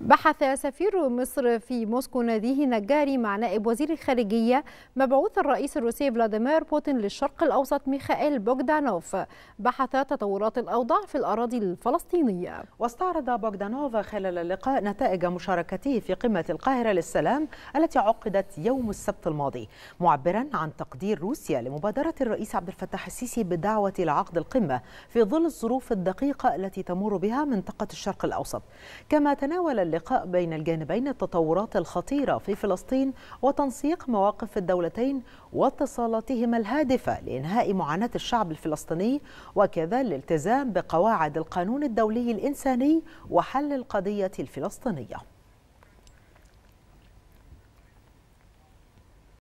بحث سفير مصر في موسكو ناديه نجاري مع نائب وزير الخارجية مبعوث الرئيس الروسي فلاديمير بوتين للشرق الأوسط ميخائيل بوغدانوف بحث تطورات الأوضاع في الأراضي الفلسطينية واستعرض بوغدانوف خلال اللقاء نتائج مشاركته في قمة القاهرة للسلام التي عقدت يوم السبت الماضي معبرا عن تقدير روسيا لمبادرة الرئيس عبد الفتاح السيسي بدعوة لعقد القمة في ظل الظروف الدقيقة التي تمر بها منطقة الشرق الأوسط كما تناول اللقاء بين الجانبين التطورات الخطيرة في فلسطين وتنسيق مواقف الدولتين واتصالاتهما الهادفة لإنهاء معاناة الشعب الفلسطيني وكذا الالتزام بقواعد القانون الدولي الإنساني وحل القضية الفلسطينية